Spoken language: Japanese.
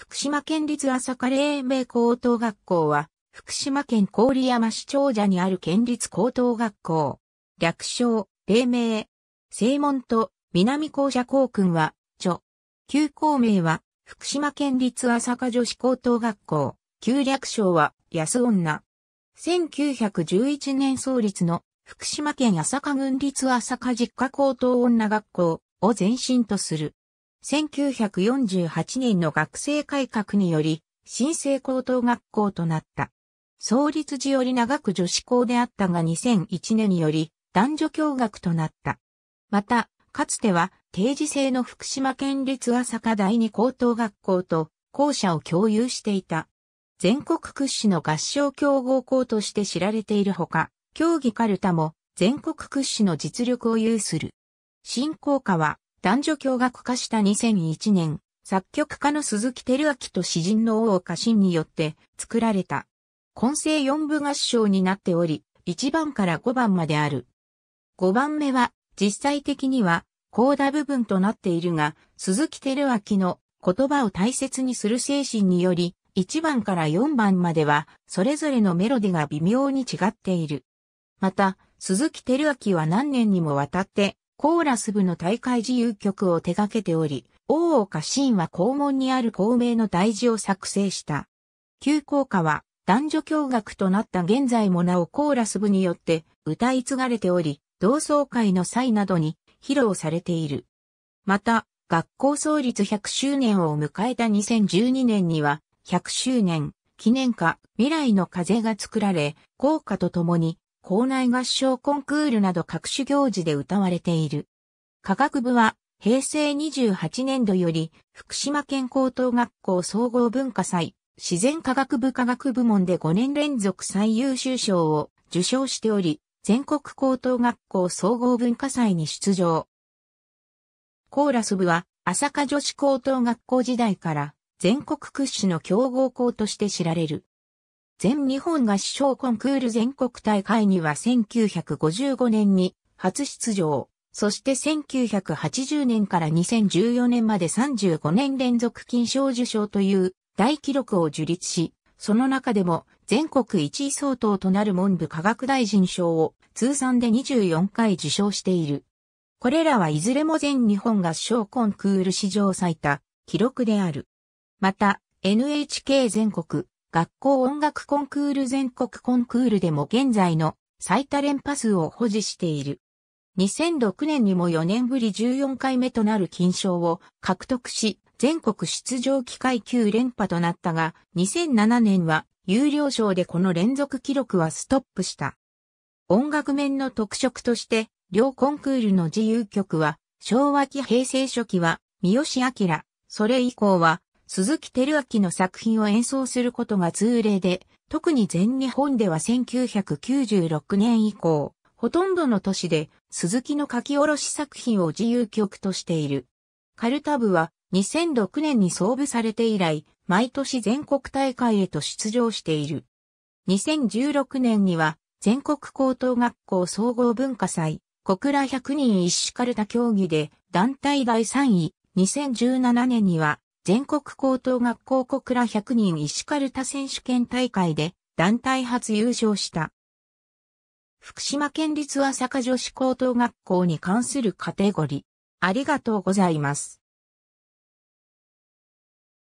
福島県立朝霞黎明高等学校は、福島県郡山市長者にある県立高等学校。略称、黎明。正門と南校舎校訓は、著。旧校名は、福島県立朝霞女子高等学校。旧略称は、安女。1911年創立の福島県朝霞郡立朝霞実家高等女学校を前身とする。1948年の学生改革により、新生高等学校となった。創立時より長く女子校であったが2001年により男女共学となった。また、かつては定時制の福島県立朝霞第二高等学校と校舎を共有していた。全国屈指の合唱強豪校として知られているほか、競技カルタも全国屈指の実力を有する。新校歌は男女共学化した2001年、作曲家の鈴木照明と詩人の大岡真によって作られた。混成四部合唱になっており、1番から5番まである。5番目は、実際的には、コーダ部分となっているが、鈴木照明の言葉を大切にする精神により、1番から4番までは、それぞれのメロディが微妙に違っている。また、鈴木照明は何年にもわたって、コーラス部の大会自由曲を手掛けており、大岡真は校門にある校名の大事を作成した。旧校歌は男女共学となった現在もなおコーラス部によって歌い継がれており、同窓会の際などに披露されている。また、学校創立100周年を迎えた2012年には、100周年記念歌未来の風が作られ、校歌とともに校内合唱コンクールなど各種行事で歌われている。科学部は平成28年度より福島県高等学校総合文化祭自然科学部科学部門で5年連続最優秀賞を受賞しており、全国高等学校総合文化祭に出場。コーラス部は朝霞女子高等学校時代から全国屈指の強豪校として知られる。全日本合唱コンクール全国大会には1955年に初出場、そして1980年から2014年まで35年連続金賞受賞という大記録を樹立し、その中でも全国一位相当となる文部科学大臣賞を通算で24回受賞している。これらはいずれも全日本合唱コンクール史上最多記録である。また、NHK 全国学校音楽コンクール全国コンクールでも現在の最多連覇数を保持している。2006年にも4年ぶり14回目となる金賞を獲得し、全国出場機会9連覇となったが、2007年は有料賞でこの連続記録はストップした。音楽面の特色として、両コンクールの自由曲は、昭和期平成初期は、三好明、それ以降は、鈴木照明の作品を演奏することが通例で、特に全日本では1996年以降、ほとんどの都市で鈴木の書き下ろし作品を自由曲としている。カルタ部は2006年に創部されて以来、毎年全国大会へと出場している。2016年には全国高等学校総合文化祭、小倉百人一種カルタ競技で団体第3位、2017年には全国高等学校小倉100人石狩田選手権大会で団体初優勝した。福島県立朝霞女子高等学校に関するカテゴリー。ありがとうございます。